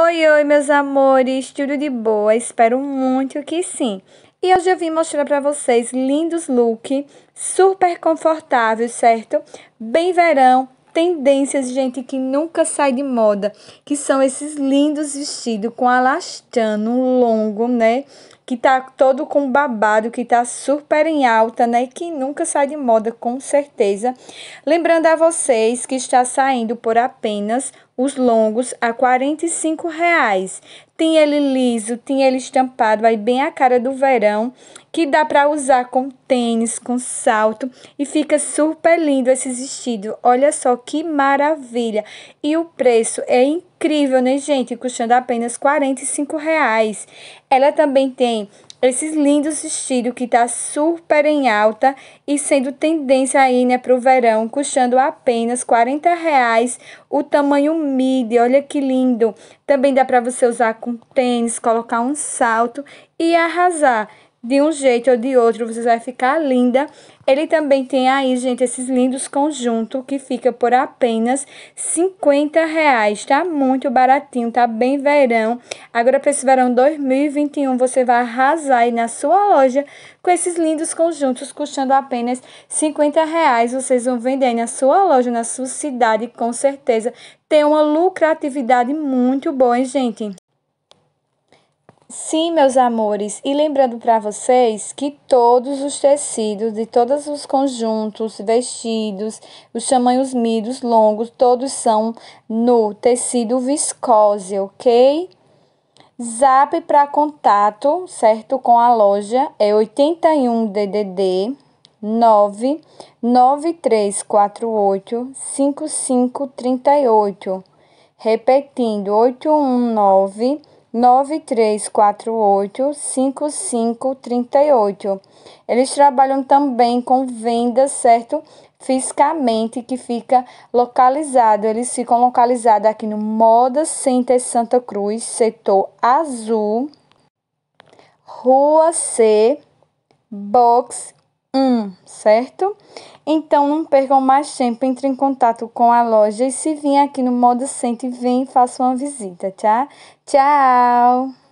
Oi, oi, meus amores, tudo de boa? Espero muito que sim. E hoje eu vim mostrar para vocês lindos look, super confortáveis, certo? Bem verão, tendências, gente, que nunca sai de moda, que são esses lindos vestidos com alastano longo, né? Que tá todo com babado, que tá super em alta, né? Que nunca sai de moda, com certeza. Lembrando a vocês que está saindo por apenas os longos a 45 reais. Tem ele liso, tem ele estampado, aí bem a cara do verão, que dá para usar com tênis, com salto e fica super lindo esse vestido. Olha só que maravilha! E o preço é incrível, né, gente? Custando apenas 45 reais. Ela também tem esses lindos estilo que está super em alta e sendo tendência aí, né, para o verão, custando apenas 40 reais o tamanho midi, olha que lindo. Também dá para você usar com tênis, colocar um salto e arrasar de um jeito ou de outro, você vai ficar linda. Ele também tem aí, gente, esses lindos conjuntos que fica por apenas 50 reais. Tá muito baratinho, tá bem verão. Agora, para esse verão 2021, você vai arrasar aí na sua loja com esses lindos conjuntos custando apenas 50 reais. Vocês vão vender aí na sua loja, na sua cidade, com certeza. Tem uma lucratividade muito boa, hein, gente? Sim, meus amores, e lembrando para vocês que todos os tecidos de todos os conjuntos, vestidos, os tamanhos midos, longos, todos são no tecido viscose, ok? Zap para contato, certo? Com a loja é 81 DDD 99348 5538. Repetindo, 819 9348-5538. Eles trabalham também com vendas, certo? Fisicamente, que fica localizado. Eles ficam localizados aqui no Moda Center Santa Cruz, setor azul, Rua C, Box 1, certo? Então não percam mais tempo, entre em contato com a loja e se vir aqui no Moda Center, vem e faça uma visita, tá? Tchau!